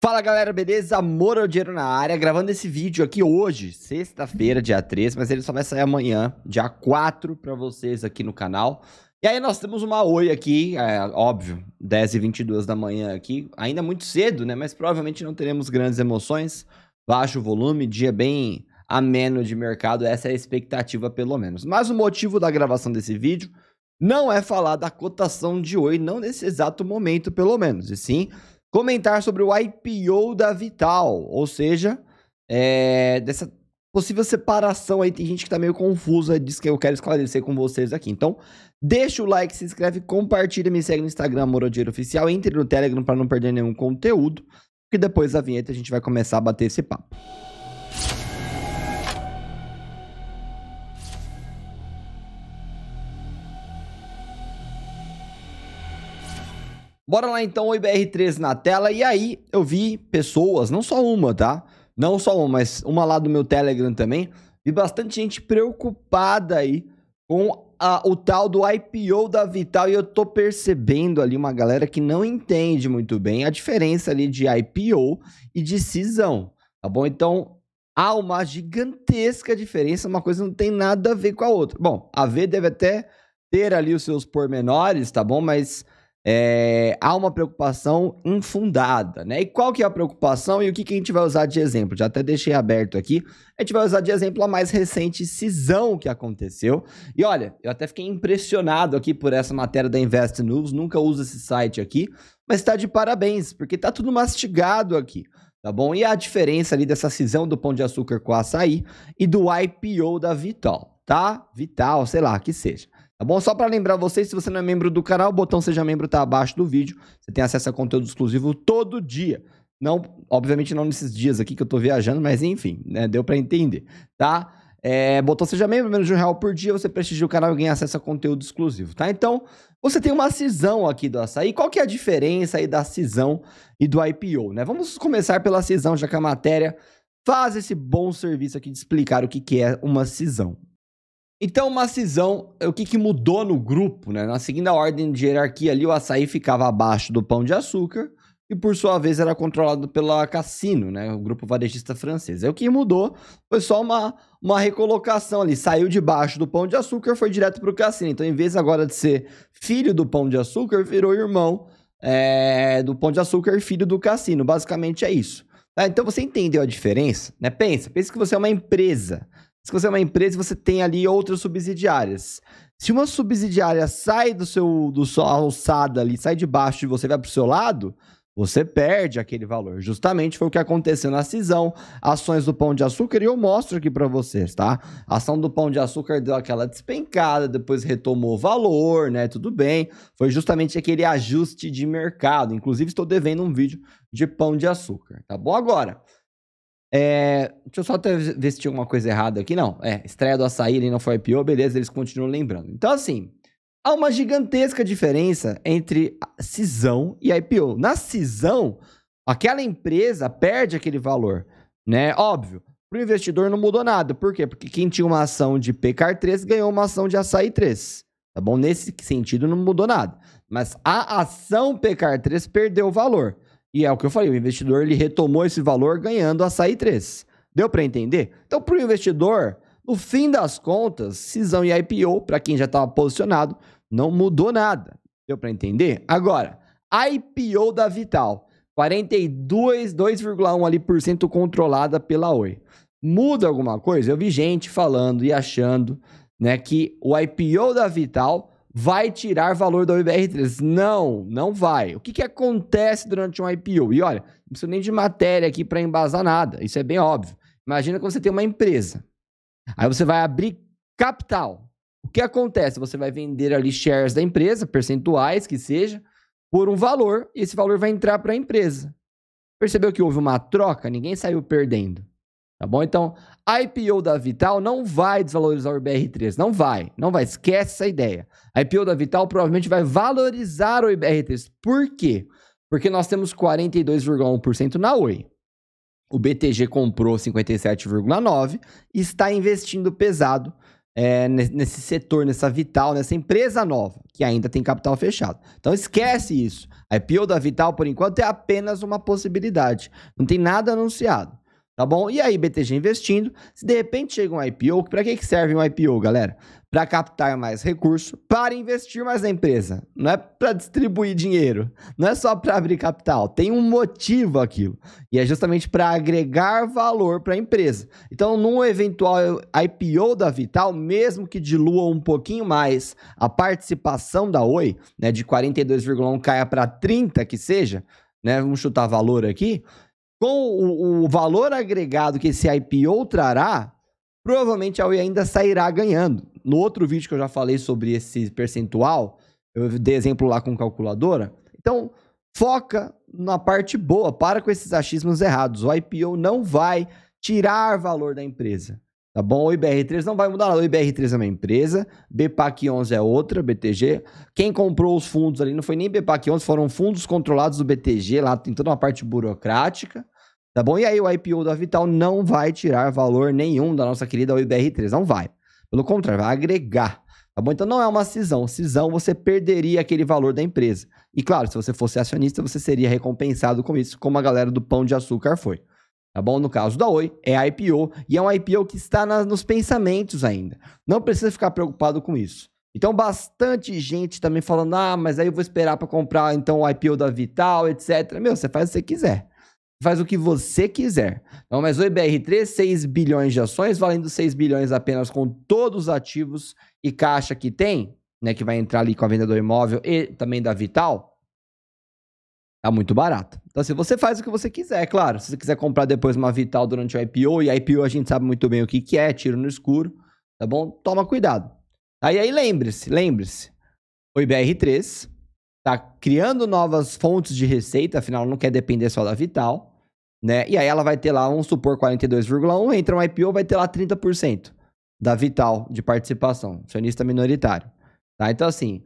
Fala galera, beleza? Moro Dinheiro na área, gravando esse vídeo aqui hoje, sexta-feira, dia 3, mas ele só vai sair amanhã, dia 4, para vocês aqui no canal. E aí nós temos uma oi aqui, é, óbvio, 10 e 22 da manhã aqui, ainda muito cedo, né? Mas provavelmente não teremos grandes emoções, baixo volume, dia bem ameno de mercado, essa é a expectativa pelo menos. Mas o motivo da gravação desse vídeo não é falar da cotação de oi, não nesse exato momento pelo menos, e sim comentar sobre o IPO da Vital, ou seja, é, dessa possível separação aí. Tem gente que tá meio confusa, diz que eu quero esclarecer com vocês aqui. Então, deixa o like, se inscreve, compartilha, me segue no Instagram, Morodeiro Oficial, entre no Telegram para não perder nenhum conteúdo, porque depois da vinheta a gente vai começar a bater esse papo. Bora lá então, o IBR13 na tela. E aí eu vi pessoas, não só uma, tá? Não só uma, mas uma lá do meu Telegram também. Vi bastante gente preocupada aí com a, o tal do IPO da Vital e eu tô percebendo ali uma galera que não entende muito bem a diferença ali de IPO e de cisão, tá bom? Então há uma gigantesca diferença, uma coisa não tem nada a ver com a outra. Bom, a V deve até ter ali os seus pormenores, tá bom? Mas é, há uma preocupação infundada, né? E qual que é a preocupação e o que, que a gente vai usar de exemplo? Já até deixei aberto aqui. A gente vai usar de exemplo a mais recente cisão que aconteceu. E olha, eu até fiquei impressionado aqui por essa matéria da Invest News, nunca uso esse site aqui, mas está de parabéns, porque está tudo mastigado aqui tá bom? E a diferença ali dessa cisão do Pão de Açúcar com açaí e do IPO da Vital, tá? Vital, sei lá, que seja. Tá bom? Só para lembrar vocês, se você não é membro do canal, o botão Seja Membro está abaixo do vídeo. Você tem acesso a conteúdo exclusivo todo dia. Não, obviamente não nesses dias aqui que eu tô viajando, mas enfim, né? Deu para entender, tá? É, botão Seja Membro, menos de um real por dia, você prestigia o canal e ganha acesso a conteúdo exclusivo, tá? Então, você tem uma cisão aqui do açaí. Qual que é a diferença aí da cisão e do IPO, né? Vamos começar pela cisão, já que a matéria faz esse bom serviço aqui de explicar o que, que é uma cisão, então, uma cisão, é, o que, que mudou no grupo, né? Na seguinte ordem de hierarquia ali, o açaí ficava abaixo do pão de açúcar e, por sua vez, era controlado pela Cassino, né? O grupo varejista francês. Aí, é o que mudou foi só uma, uma recolocação ali. Saiu de baixo do pão de açúcar foi direto para o Cassino. Então, em vez agora de ser filho do pão de açúcar, virou irmão é, do pão de açúcar e filho do Cassino. Basicamente é isso. Tá? Então, você entendeu a diferença? Né? Pensa, pensa que você é uma empresa. Se você é uma empresa, você tem ali outras subsidiárias. Se uma subsidiária sai do seu do sua alçada ali, sai de baixo e você vai para o seu lado, você perde aquele valor. Justamente foi o que aconteceu na cisão, ações do Pão de Açúcar, e eu mostro aqui para vocês, tá? A ação do Pão de Açúcar deu aquela despencada, depois retomou o valor, né? Tudo bem. Foi justamente aquele ajuste de mercado. Inclusive, estou devendo um vídeo de Pão de Açúcar, tá bom? Agora, é, deixa eu só até ver se tinha alguma coisa errada aqui. Não, é, estreia do açaí, ele não foi IPO, beleza, eles continuam lembrando. Então, assim, há uma gigantesca diferença entre cisão e IPO. Na cisão, aquela empresa perde aquele valor, né? Óbvio. Para o investidor não mudou nada. Por quê? Porque quem tinha uma ação de PCAR 3 ganhou uma ação de açaí 3. Tá bom? Nesse sentido, não mudou nada. Mas a ação PCAR 3 perdeu o valor. E é o que eu falei, o investidor ele retomou esse valor ganhando a açaí 3. Deu para entender? Então, para o investidor, no fim das contas, cisão e IPO, para quem já estava posicionado, não mudou nada. Deu para entender? Agora, IPO da Vital, 42,1 ali por cento controlada pela Oi. Muda alguma coisa? Eu vi gente falando e achando, né, que o IPO da Vital vai tirar valor da UBR3. Não, não vai. O que, que acontece durante um IPO? E olha, não preciso nem de matéria aqui para embasar nada, isso é bem óbvio. Imagina que você tem uma empresa, aí você vai abrir capital. O que acontece? Você vai vender ali shares da empresa, percentuais que seja, por um valor, e esse valor vai entrar para a empresa. Percebeu que houve uma troca? Ninguém saiu perdendo. Tá bom? Então, a IPO da Vital não vai desvalorizar o IBR3, não vai, não vai, esquece essa ideia. A IPO da Vital provavelmente vai valorizar o IBR3. Por quê? Porque nós temos 42,1% na Oi. O BTG comprou 57,9% e está investindo pesado é, nesse setor, nessa Vital, nessa empresa nova, que ainda tem capital fechado. Então esquece isso. A IPO da Vital, por enquanto, é apenas uma possibilidade. Não tem nada anunciado. Tá bom? E aí, BTG investindo. Se de repente chega um IPO, para que, que serve um IPO, galera? Para captar mais recurso, para investir mais na empresa. Não é para distribuir dinheiro. Não é só para abrir capital. Tem um motivo aquilo. E é justamente para agregar valor para a empresa. Então, num eventual IPO da Vital, mesmo que dilua um pouquinho mais a participação da Oi, né, de 42,1 caia para 30 que seja, né, vamos chutar valor aqui com o, o valor agregado que esse IPO trará, provavelmente a Oi ainda sairá ganhando. No outro vídeo que eu já falei sobre esse percentual, eu dei exemplo lá com calculadora. Então, foca na parte boa, para com esses achismos errados. O IPO não vai tirar valor da empresa. Tá bom? O IBR3 não vai mudar nada. O IBR3 é uma empresa, BPAC 11 é outra, BTG. Quem comprou os fundos ali não foi nem BPAC 11, foram fundos controlados do BTG, lá tem toda uma parte burocrática. Tá bom? E aí o IPO da Vital não vai tirar valor nenhum da nossa querida IBR3, não vai. Pelo contrário, vai agregar. Tá bom? Então não é uma cisão. Cisão você perderia aquele valor da empresa. E claro, se você fosse acionista, você seria recompensado com isso, como a galera do Pão de Açúcar foi. Tá bom? No caso da Oi, é IPO e é um IPO que está nos pensamentos ainda. Não precisa ficar preocupado com isso. Então, bastante gente também falando: ah, mas aí eu vou esperar para comprar então o IPO da Vital, etc. Meu, você faz o que você quiser. Faz o que você quiser. Então, mas o br 3 6 bilhões de ações, valendo 6 bilhões apenas com todos os ativos e caixa que tem, né? Que vai entrar ali com a venda do imóvel e também da Vital. Tá muito barato. Então, assim, você faz o que você quiser, é claro. Se você quiser comprar depois uma Vital durante o IPO, e IPO a gente sabe muito bem o que, que é, tiro no escuro, tá bom? Toma cuidado. Aí, aí lembre-se, lembre-se, o IBR3 tá criando novas fontes de receita, afinal não quer depender só da Vital, né? E aí ela vai ter lá, vamos supor, 42,1, entra um IPO, vai ter lá 30% da Vital de participação, acionista minoritário. Tá? Então, assim,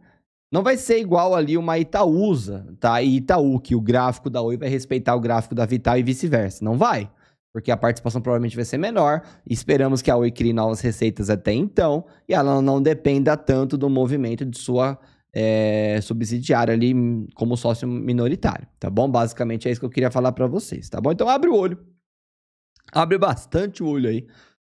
não vai ser igual ali uma Itaúsa, tá? E Itaú, que o gráfico da Oi vai respeitar o gráfico da Vital e vice-versa. Não vai. Porque a participação provavelmente vai ser menor. Esperamos que a Oi crie novas receitas até então. E ela não dependa tanto do movimento de sua é, subsidiária ali como sócio minoritário, tá bom? Basicamente é isso que eu queria falar para vocês, tá bom? Então abre o olho. Abre bastante o olho aí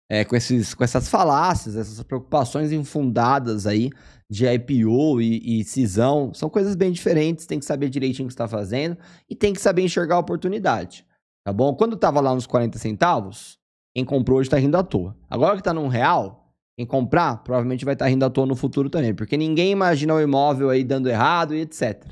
é, com, esses, com essas falácias, essas preocupações infundadas aí de IPO e, e cisão. São coisas bem diferentes, tem que saber direitinho o que está fazendo e tem que saber enxergar a oportunidade, tá bom? Quando estava lá nos 40 centavos, quem comprou hoje está rindo à toa. Agora que está num real, quem comprar provavelmente vai estar tá rindo à toa no futuro também, porque ninguém imagina o imóvel aí dando errado e etc.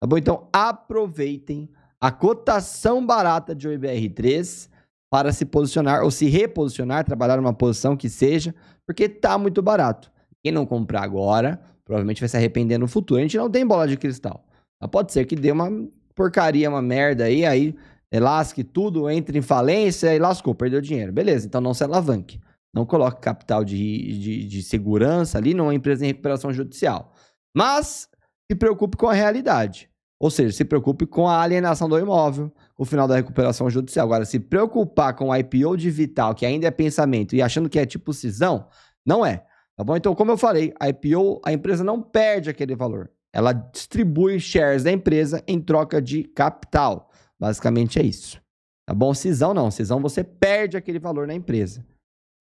Tá bom? Então aproveitem a cotação barata de OIBR3 para se posicionar ou se reposicionar, trabalhar numa posição que seja, porque tá muito barato. Quem não comprar agora, provavelmente vai se arrepender no futuro. A gente não tem bola de cristal. Mas pode ser que dê uma porcaria, uma merda aí, aí é, lasque tudo, entre em falência e lascou, perdeu dinheiro. Beleza, então não se alavanque. Não coloque capital de, de, de segurança ali numa empresa em recuperação judicial. Mas se preocupe com a realidade. Ou seja, se preocupe com a alienação do imóvel, o final da recuperação judicial. Agora, se preocupar com o IPO de Vital, que ainda é pensamento, e achando que é tipo cisão, não é. Tá bom? Então, como eu falei, a IPO, a empresa não perde aquele valor. Ela distribui shares da empresa em troca de capital. Basicamente é isso. Tá bom? Cisão não. Cisão você perde aquele valor na empresa.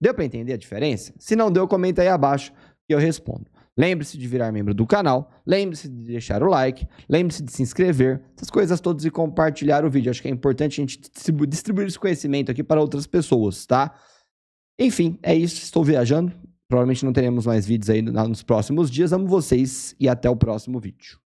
Deu para entender a diferença? Se não deu, comenta aí abaixo que eu respondo. Lembre-se de virar membro do canal, lembre-se de deixar o like, lembre-se de se inscrever, essas coisas todas e compartilhar o vídeo. Acho que é importante a gente distribuir esse conhecimento aqui para outras pessoas, tá? Enfim, é isso. Estou viajando. Provavelmente não teremos mais vídeos aí nos próximos dias. Amo vocês e até o próximo vídeo.